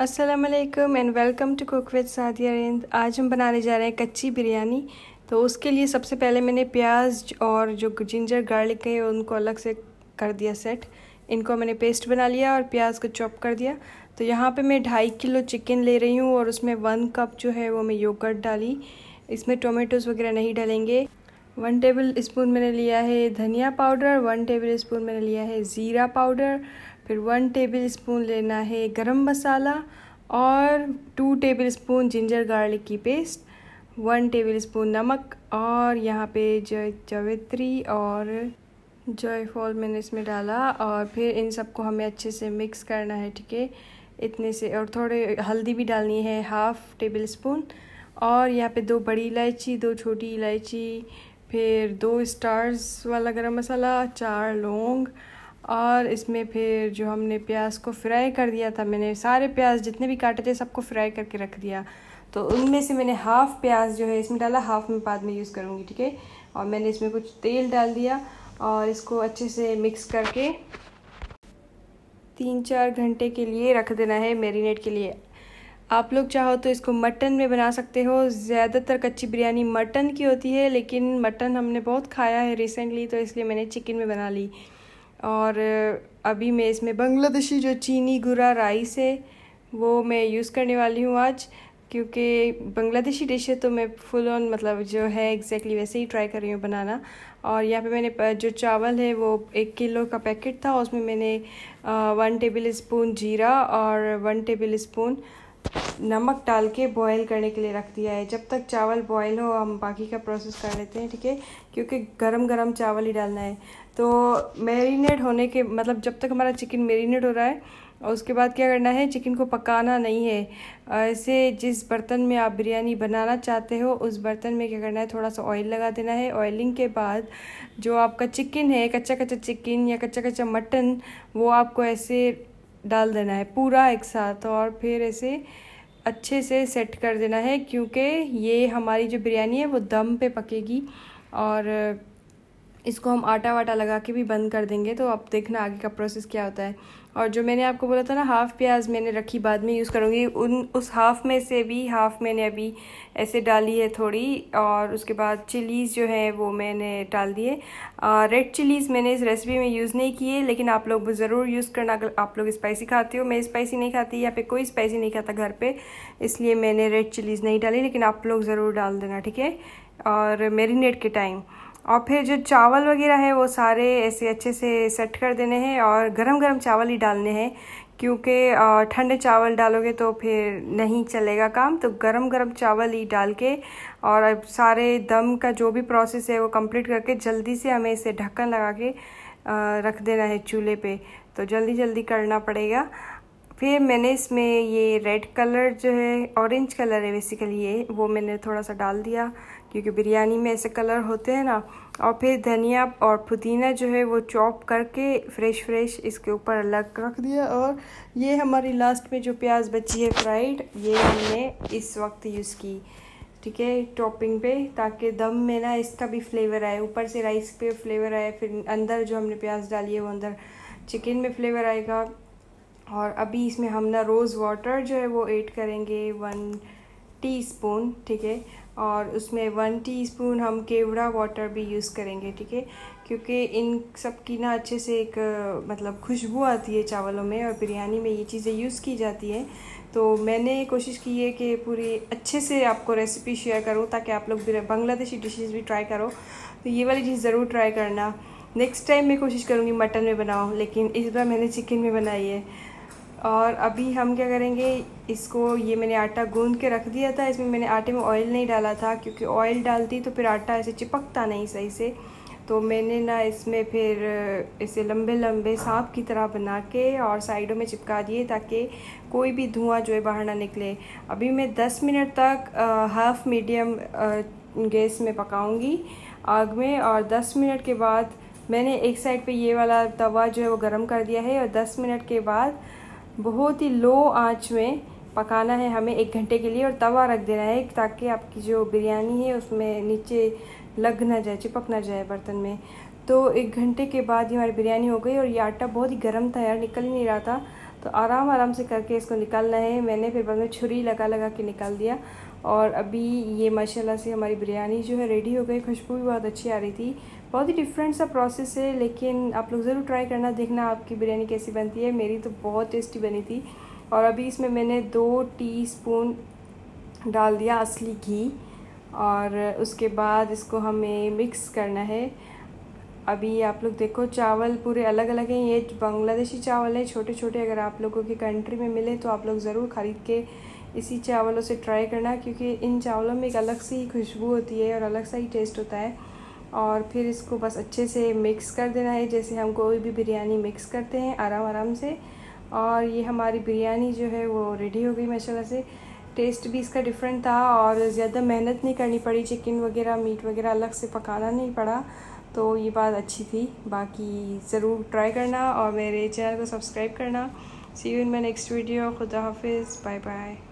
Aslam and welcome to cook with Sadia रेंद आज हम बनाने जा रहे हैं कच्ची बिरयानी तो उसके लिए सबसे पहले मैंने प्याज और जो जिंजर गार्लिक है उनको अलग से कर दिया सेट इनको मैंने पेस्ट बना लिया और प्याज को चॉप कर दिया तो यहाँ पे मैं ढाई किलो चिकन ले रही हूँ और उसमें वन कप जो है वो मैं योगर्ट डाली इसमें टोमेटोज़ वगैरह नहीं डालेंगे वन टेबल स्पून मैंने लिया है धनिया पाउडर वन टेबल स्पून मैंने लिया है ज़ीरा पाउडर फिर वन टेबल स्पून लेना है गरम मसाला और two tablespoon ginger garlic की पेस्ट वन टेबल स्पून नमक और यहाँ पे जय जवित्री और फॉल मैंने इसमें डाला और फिर इन सबको हमें अच्छे से मिक्स करना है ठीक है इतने से और थोड़े हल्दी भी डालनी है हाफ़ टेबल स्पून और यहाँ पे दो बड़ी इलायची दो छोटी इलायची फिर दो स्टार्स वाला गरम मसाला चार लौंग और इसमें फिर जो हमने प्याज को फ्राई कर दिया था मैंने सारे प्याज जितने भी काटे थे सबको फ्राई करके रख दिया तो उनमें से मैंने हाफ़ प्याज जो है इसमें डाला हाफ़ में बाद में यूज़ करूँगी ठीक है और मैंने इसमें कुछ तेल डाल दिया और इसको अच्छे से मिक्स करके तीन चार घंटे के लिए रख देना है मेरीनेट के लिए आप लोग चाहो तो इसको मटन में बना सकते हो ज़्यादातर कच्ची बिरयानी मटन की होती है लेकिन मटन हमने बहुत खाया है रिसेंटली तो इसलिए मैंने चिकन में बना ली और अभी मैं इसमें बांग्लादेशी जो चीनी गुरा राइस है वो मैं यूज़ करने वाली हूँ आज क्योंकि बांग्लादेशी डिश है तो मैं फुल ऑन मतलब जो है एग्जैक्टली exactly वैसे ही ट्राई कर रही हूँ बनाना और यहाँ पे मैंने जो चावल है वो एक किलो का पैकेट था उसमें मैंने वन टेबल स्पून जीरा और वन टेबल स्पून नमक डाल के बॉयल करने के लिए रख दिया है जब तक चावल बॉयल हो हम बाकी का प्रोसेस कर लेते हैं ठीक है क्योंकि गरम गरम चावल ही डालना है तो मैरिनेट होने के मतलब जब तक हमारा चिकन मैरिनेट हो रहा है और उसके बाद क्या करना है चिकन को पकाना नहीं है ऐसे जिस बर्तन में आप बिरयानी बनाना चाहते हो उस बर्तन में क्या करना है थोड़ा सा ऑयल लगा देना है ऑयलिंग के बाद जो आपका चिकन है कच्चा कच्चा चिकन या कच्चा कच्चा मटन वो आपको ऐसे डाल देना है पूरा एक साथ और फिर ऐसे अच्छे से सेट कर देना है क्योंकि ये हमारी जो बिरयानी है वो दम पे पकेगी और इसको हम आटा वाटा लगा के भी बंद कर देंगे तो आप देखना आगे का प्रोसेस क्या होता है और जो मैंने आपको बोला था ना हाफ़ प्याज मैंने रखी बाद में यूज़ करूँगी उन उस हाफ़ में से भी हाफ़ मैंने अभी ऐसे डाली है थोड़ी और उसके बाद चिलीज़ जो है वो मैंने डाल दिए रेड चिलीज़ मैंने इस रेसिपी में यूज़ नहीं किए लेकिन आप लोग ज़रूर यूज़ करना अगर आप लोग स्पाइसी खाते हो मैं स्पाइसी नहीं खाती या फिर कोई स्पाइसी नहीं खाता घर पर इसलिए मैंने रेड चिलीज़ नहीं डाली लेकिन आप लोग ज़रूर डाल देना ठीक है और मेरीनेट के टाइम और फिर जो चावल वगैरह है वो सारे ऐसे अच्छे से सेट कर देने हैं और गरम गरम चावल ही डालने हैं क्योंकि ठंडे चावल डालोगे तो फिर नहीं चलेगा काम तो गरम गरम चावल ही डाल के और अब सारे दम का जो भी प्रोसेस है वो कंप्लीट करके जल्दी से हमें इसे ढक्कन लगा के रख देना है चूल्हे पे तो जल्दी जल्दी करना पड़ेगा फिर मैंने इसमें ये रेड कलर जो है ऑरेंज कलर है बेसिकली ये वो मैंने थोड़ा सा डाल दिया क्योंकि बिरयानी में ऐसे कलर होते हैं ना और फिर धनिया और पुदीना जो है वो चॉप करके फ्रेश फ्रेश इसके ऊपर अलग रख दिया और ये हमारी लास्ट में जो प्याज बची है फ्राइड ये हमने इस वक्त यूज़ की ठीक है टॉपिंग पे ताकि दम में ना इसका भी फ्लेवर आए ऊपर से राइस पे फ्लेवर आए फिर अंदर जो हमने प्याज डाली है वो अंदर चिकन में फ्लेवर आएगा और अभी इसमें हम ना रोज़ वाटर जो है वो ऐड करेंगे वन टीस्पून ठीक है और उसमें वन टीस्पून हम केवड़ा वाटर भी यूज़ करेंगे ठीक है क्योंकि इन सब की ना अच्छे से एक मतलब खुशबू आती है चावलों में और बिरयानी में ये चीज़ें यूज़ की जाती हैं तो मैंने कोशिश की है कि पूरी अच्छे से आपको रेसिपी शेयर करूँ ताकि आप लोग बांग्लादेशी डिशेज़ भी ट्राई करो तो ये वाली चीज़ ज़रूर ट्राई करना नेक्स्ट टाइम मैं कोशिश करूँगी मटन में बनाऊँ लेकिन इस बार मैंने चिकन में बनाई है और अभी हम क्या करेंगे इसको ये मैंने आटा गूंद के रख दिया था इसमें मैंने आटे में ऑयल नहीं डाला था क्योंकि ऑयल डालती तो फिर आटा ऐसे चिपकता नहीं सही से तो मैंने ना इसमें फिर इसे लंबे लंबे सांप की तरह बना के और साइडों में चिपका दिए ताकि कोई भी धुआं जो है बाहर ना निकले अभी मैं 10 मिनट तक हाफ मीडियम गैस में पकाऊंगी आग में और 10 मिनट के बाद मैंने एक साइड पे ये वाला तवा जो है वो गर्म कर दिया है और 10 मिनट के बाद बहुत ही लो आंच में पकाना है हमें एक घंटे के लिए और तवा रख देना है ताकि आपकी जो बिरयानी है उसमें नीचे लग ना जाए चिपक ना जाए बर्तन में तो एक घंटे के बाद ही हमारी बिरयानी हो गई और ये आटा बहुत ही गर्म था यार निकल ही नहीं रहा था तो आराम आराम से करके इसको निकालना है मैंने फिर बाद में छुरी लगा लगा के निकाल दिया और अभी ये माशाल्लाह से हमारी बिरयानी जो है रेडी हो गई खुशबू भी बहुत अच्छी आ रही थी बहुत ही डिफरेंट सा प्रोसेस है लेकिन आप लोग ज़रूर ट्राई करना देखना आपकी बिरयानी कैसी बनती है मेरी तो बहुत टेस्टी बनी थी और अभी इसमें मैंने दो स्पून डाल दिया असली घी और उसके बाद इसको हमें मिक्स करना है अभी आप लोग देखो चावल पूरे अलग अलग हैं ये बांग्लादेशी चावल है छोटे छोटे अगर आप लोगों की कंट्री में मिले तो आप लोग ज़रूर ख़रीद के इसी चावलों से ट्राई करना क्योंकि इन चावलों में एक अलग सी खुशबू होती है और अलग सा ही टेस्ट होता है और फिर इसको बस अच्छे से मिक्स कर देना है जैसे हम कोई भी बिरयानी मिक्स करते हैं आराम आराम से और ये हमारी बिरयानी जो है वो रेडी हो गई माशाला से टेस्ट भी इसका डिफरेंट था और ज़्यादा मेहनत नहीं करनी पड़ी चिकन वगैरह मीट वगैरह अलग से पकाना नहीं पड़ा तो ये बात अच्छी थी बाकी ज़रूर ट्राई करना और मेरे चैनल को सब्सक्राइब करना see you in my next video खुदा हाफिज़ बाय बाय